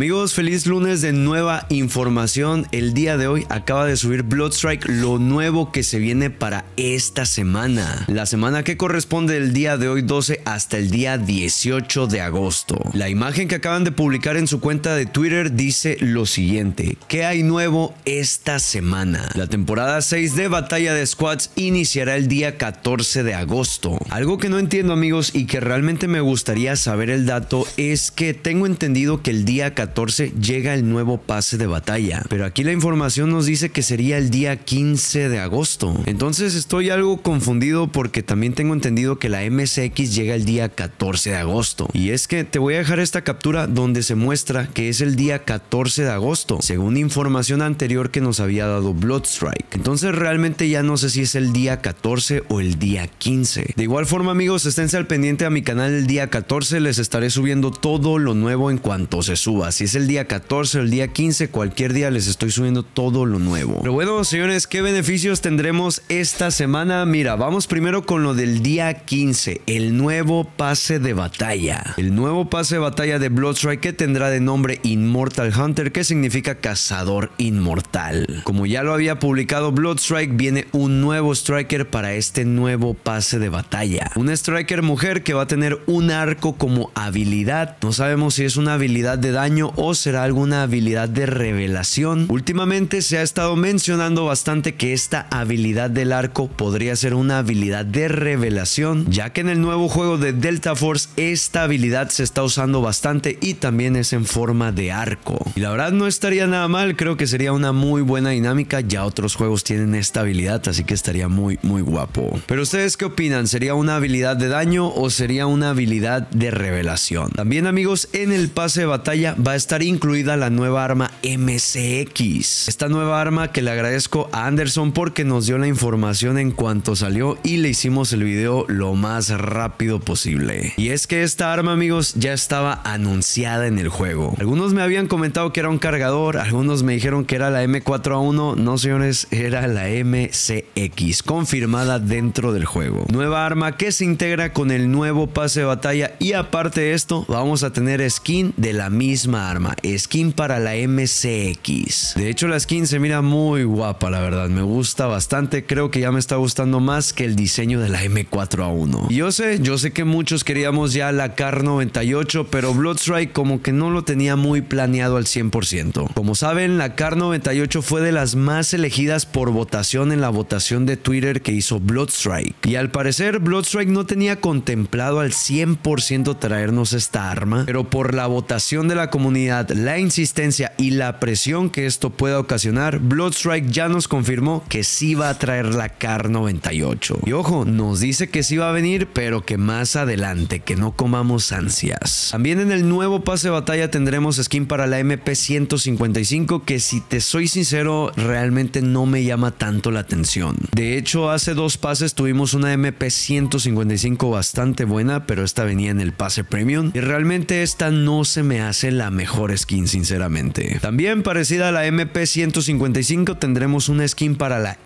Amigos, feliz lunes de nueva información. El día de hoy acaba de subir Bloodstrike lo nuevo que se viene para esta semana. La semana que corresponde del día de hoy 12 hasta el día 18 de agosto. La imagen que acaban de publicar en su cuenta de Twitter dice lo siguiente. ¿Qué hay nuevo esta semana? La temporada 6 de Batalla de Squads iniciará el día 14 de agosto. Algo que no entiendo amigos y que realmente me gustaría saber el dato es que tengo entendido que el día 14 llega el nuevo pase de batalla, pero aquí la información nos dice que sería el día 15 de agosto. Entonces estoy algo confundido porque también tengo entendido que la MSX llega el día 14 de agosto. Y es que te voy a dejar esta captura donde se muestra que es el día 14 de agosto, según información anterior que nos había dado Bloodstrike. Entonces realmente ya no sé si es el día 14 o el día 15. De igual forma amigos, esténse al pendiente a mi canal el día 14, les estaré subiendo todo lo nuevo en cuanto se suba. Si es el día 14 o el día 15, cualquier día les estoy subiendo todo lo nuevo. Pero bueno, señores, ¿qué beneficios tendremos esta semana? Mira, vamos primero con lo del día 15, el nuevo pase de batalla. El nuevo pase de batalla de Bloodstrike que tendrá de nombre Immortal Hunter, que significa cazador inmortal. Como ya lo había publicado Bloodstrike, viene un nuevo Striker para este nuevo pase de batalla. Un Striker mujer que va a tener un arco como habilidad. No sabemos si es una habilidad de daño o será alguna habilidad de revelación. Últimamente se ha estado mencionando bastante que esta habilidad del arco podría ser una habilidad de revelación, ya que en el nuevo juego de Delta Force esta habilidad se está usando bastante y también es en forma de arco. Y la verdad no estaría nada mal, creo que sería una muy buena dinámica, ya otros juegos tienen esta habilidad, así que estaría muy muy guapo. Pero ustedes qué opinan, ¿sería una habilidad de daño o sería una habilidad de revelación? También amigos, en el pase de batalla va a estar incluida la nueva arma MCX. Esta nueva arma que le agradezco a Anderson porque nos dio la información en cuanto salió y le hicimos el video lo más rápido posible. Y es que esta arma amigos ya estaba anunciada en el juego. Algunos me habían comentado que era un cargador, algunos me dijeron que era la M4A1, no señores, era la MCX, confirmada dentro del juego. Nueva arma que se integra con el nuevo pase de batalla y aparte de esto vamos a tener skin de la misma arma, skin para la MCX. De hecho, la skin se mira muy guapa, la verdad. Me gusta bastante. Creo que ya me está gustando más que el diseño de la M4A1. yo sé, yo sé que muchos queríamos ya la CAR 98, pero Bloodstrike como que no lo tenía muy planeado al 100%. Como saben, la CAR 98 fue de las más elegidas por votación en la votación de Twitter que hizo Bloodstrike. Y al parecer, Bloodstrike no tenía contemplado al 100% traernos esta arma, pero por la votación de la comunidad la insistencia y la presión que esto pueda ocasionar, Bloodstrike ya nos confirmó que sí va a traer la CAR 98. Y ojo, nos dice que sí va a venir, pero que más adelante, que no comamos ansias. También en el nuevo pase de batalla tendremos skin para la MP155 que si te soy sincero realmente no me llama tanto la atención. De hecho hace dos pases tuvimos una MP155 bastante buena pero esta venía en el pase premium y realmente esta no se me hace la mejor skin, sinceramente. También parecida a la MP155 tendremos una skin para la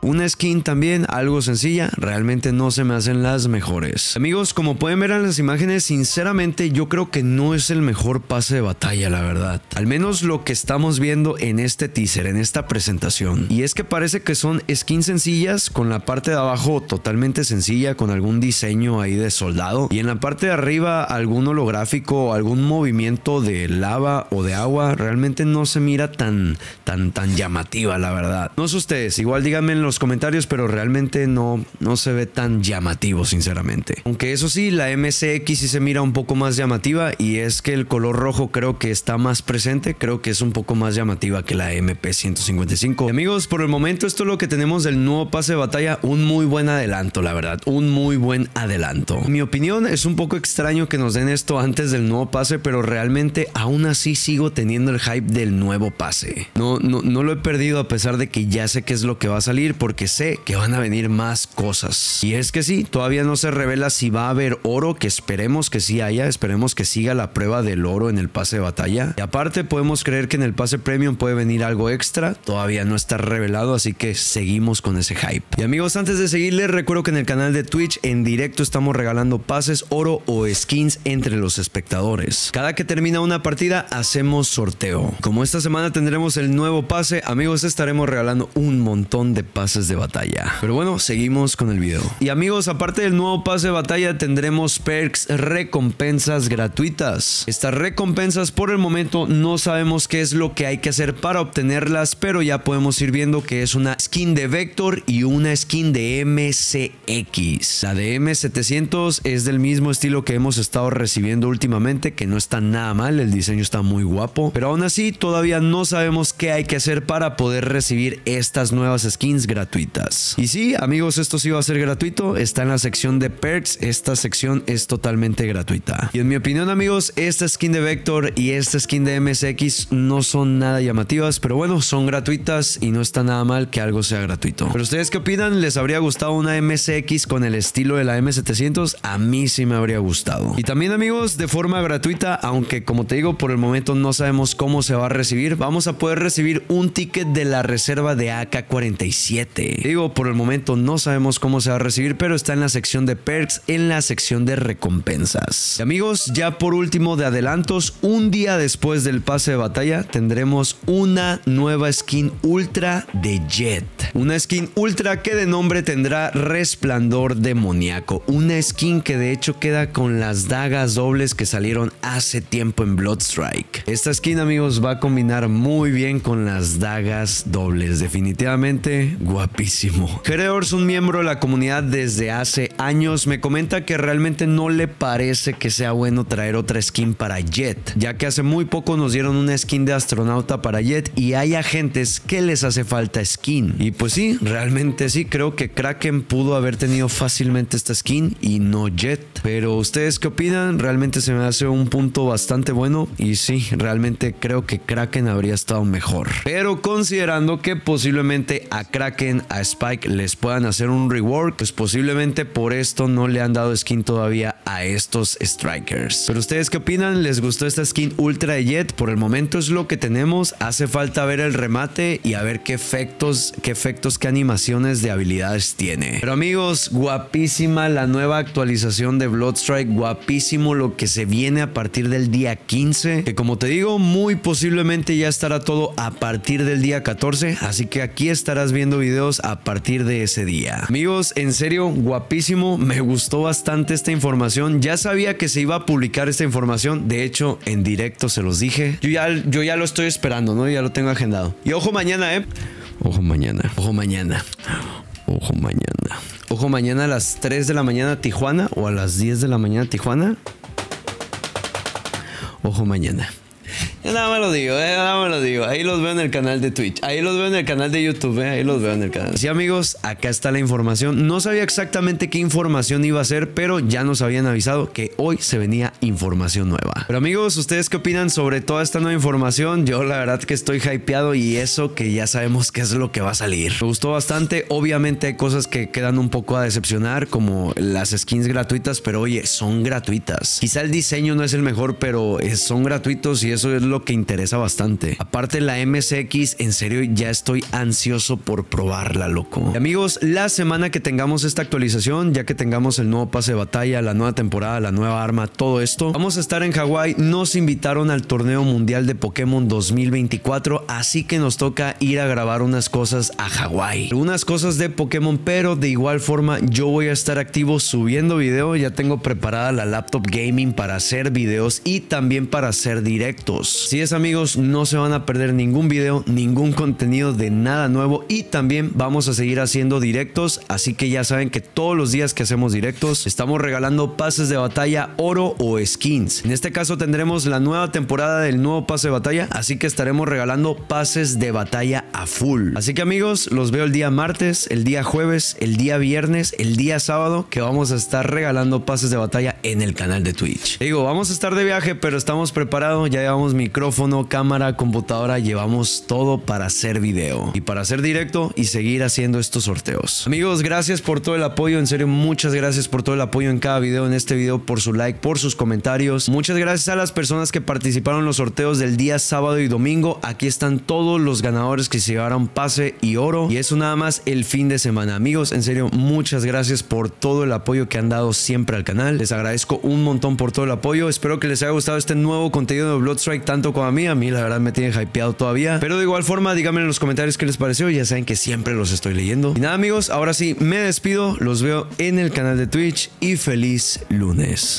una skin también, algo sencilla, realmente no se me hacen las mejores. Amigos, como pueden ver en las imágenes, sinceramente yo creo que no es el mejor pase de batalla, la verdad. Al menos lo que estamos viendo en este teaser, en esta presentación. Y es que parece que son skins sencillas, con la parte de abajo totalmente sencilla, con algún diseño ahí de soldado. Y en la parte de arriba algún holográfico, algún movimiento de lava o de agua. Realmente no se mira tan, tan, tan llamativa, la verdad. No sé ustedes, igual díganme los comentarios, pero realmente no, no se ve tan llamativo, sinceramente. Aunque eso sí, la MCX sí se mira un poco más llamativa y es que el color rojo creo que está más presente, creo que es un poco más llamativa que la MP155. Amigos, por el momento esto es lo que tenemos del nuevo pase de batalla, un muy buen adelanto, la verdad, un muy buen adelanto. En mi opinión es un poco extraño que nos den esto antes del nuevo pase, pero realmente aún así sigo teniendo el hype del nuevo pase. No, no, no lo he perdido a pesar de que ya sé qué es lo que va a salir, porque sé que van a venir más cosas. Y es que sí, todavía no se revela si va a haber oro, que esperemos que sí haya, esperemos que siga la prueba del oro en el pase de batalla. Y aparte podemos creer que en el pase premium puede venir algo extra, todavía no está revelado, así que seguimos con ese hype. Y amigos, antes de seguirles recuerdo que en el canal de Twitch en directo estamos regalando pases, oro o skins entre los espectadores. Cada que termina una partida hacemos sorteo. Como esta semana tendremos el nuevo pase, amigos estaremos regalando un montón de pases de batalla. Pero bueno, seguimos con el video. Y amigos, aparte del nuevo pase de batalla, tendremos perks recompensas gratuitas. Estas recompensas por el momento no sabemos qué es lo que hay que hacer para obtenerlas, pero ya podemos ir viendo que es una skin de Vector y una skin de MCX. La de M700 es del mismo estilo que hemos estado recibiendo últimamente, que no está nada mal, el diseño está muy guapo, pero aún así todavía no sabemos qué hay que hacer para poder recibir estas nuevas skins gratuitas gratuitas. Y sí, amigos, esto sí va a ser gratuito. Está en la sección de perks. Esta sección es totalmente gratuita. Y en mi opinión, amigos, esta skin de Vector y esta skin de MSX no son nada llamativas, pero bueno, son gratuitas y no está nada mal que algo sea gratuito. Pero ustedes qué opinan? ¿Les habría gustado una MSX con el estilo de la M700? A mí sí me habría gustado. Y también, amigos, de forma gratuita, aunque como te digo, por el momento no sabemos cómo se va a recibir, vamos a poder recibir un ticket de la reserva de AK-47 Digo, por el momento no sabemos cómo se va a recibir, pero está en la sección de perks, en la sección de recompensas. Y amigos, ya por último de adelantos, un día después del pase de batalla tendremos una nueva skin ultra de Jet. Una skin ultra que de nombre tendrá Resplandor Demoníaco. Una skin que de hecho queda con las dagas dobles que salieron hace tiempo en Bloodstrike. Esta skin amigos va a combinar muy bien con las dagas dobles. Definitivamente, guapísimo. es un miembro de la comunidad desde hace años, me comenta que realmente no le parece que sea bueno traer otra skin para Jet, ya que hace muy poco nos dieron una skin de astronauta para Jet y hay agentes que les hace falta skin. Y pues sí, realmente sí, creo que Kraken pudo haber tenido fácilmente esta skin y no Jet. Pero ustedes qué opinan? Realmente se me hace un punto bastante bueno y sí, realmente creo que Kraken habría estado mejor. Pero considerando que posiblemente a Kraken a Spike les puedan hacer un rework, pues posiblemente por esto no le han dado skin todavía a estos strikers. Pero ustedes qué opinan, ¿les gustó esta skin ultra de Jet? Por el momento es lo que tenemos, hace falta ver el remate y a ver qué efectos, qué efectos, qué animaciones de habilidades tiene. Pero amigos, guapísima la nueva actualización de Bloodstrike, guapísimo lo que se viene a partir del día 15, que como te digo, muy posiblemente ya estará todo a partir del día 14, así que aquí estarás viendo videos a partir de ese día. Amigos, en serio, guapísimo, me gustó bastante esta información ya sabía que se iba a publicar esta información, de hecho en directo se los dije. Yo ya, yo ya lo estoy esperando, ¿no? Ya lo tengo agendado. Y ojo mañana, ¿eh? Ojo mañana, ojo mañana. Ojo mañana. Ojo mañana a las 3 de la mañana Tijuana o a las 10 de la mañana Tijuana. Ojo mañana. Ya nada lo digo, eh, nada lo digo. Ahí los veo en el canal de Twitch, ahí los veo en el canal de YouTube, eh, ahí los veo en el canal. Sí, amigos, acá está la información. No sabía exactamente qué información iba a ser, pero ya nos habían avisado que hoy se venía información nueva. Pero amigos, ¿ustedes qué opinan sobre toda esta nueva información? Yo la verdad que estoy hypeado y eso que ya sabemos qué es lo que va a salir. Me gustó bastante, obviamente hay cosas que quedan un poco a decepcionar, como las skins gratuitas, pero oye, son gratuitas. Quizá el diseño no es el mejor, pero eh, son gratuitos y eso es lo que interesa bastante. Aparte la MSX, en serio ya estoy ansioso por probarla, loco. amigos, la semana que tengamos esta actualización, ya que tengamos el nuevo pase de batalla, la nueva temporada, la nueva arma, todo esto, vamos a estar en Hawái. Nos invitaron al torneo mundial de Pokémon 2024, así que nos toca ir a grabar unas cosas a Hawái. Algunas cosas de Pokémon, pero de igual forma yo voy a estar activo subiendo video. Ya tengo preparada la laptop gaming para hacer videos y también para hacer directos. Así es amigos, no se van a perder ningún video, ningún contenido de nada nuevo y también vamos a seguir haciendo directos, así que ya saben que todos los días que hacemos directos estamos regalando pases de batalla, oro o skins. En este caso tendremos la nueva temporada del nuevo pase de batalla, así que estaremos regalando pases de batalla a full. Así que amigos, los veo el día martes, el día jueves, el día viernes, el día sábado que vamos a estar regalando pases de batalla en el canal de Twitch. Digo, vamos a estar de viaje, pero estamos preparados, ya llevamos mi micrófono, cámara, computadora, llevamos todo para hacer video y para hacer directo y seguir haciendo estos sorteos. Amigos, gracias por todo el apoyo, en serio, muchas gracias por todo el apoyo en cada video, en este video, por su like, por sus comentarios. Muchas gracias a las personas que participaron en los sorteos del día sábado y domingo. Aquí están todos los ganadores que se llevaron pase y oro. Y eso nada más el fin de semana. Amigos, en serio, muchas gracias por todo el apoyo que han dado siempre al canal. Les agradezco un montón por todo el apoyo. Espero que les haya gustado este nuevo contenido de Bloodstrike tanto como a mí. A mí, la verdad, me tiene hypeado todavía. Pero de igual forma, díganme en los comentarios qué les pareció. Ya saben que siempre los estoy leyendo. Y nada, amigos, ahora sí, me despido. Los veo en el canal de Twitch y feliz lunes.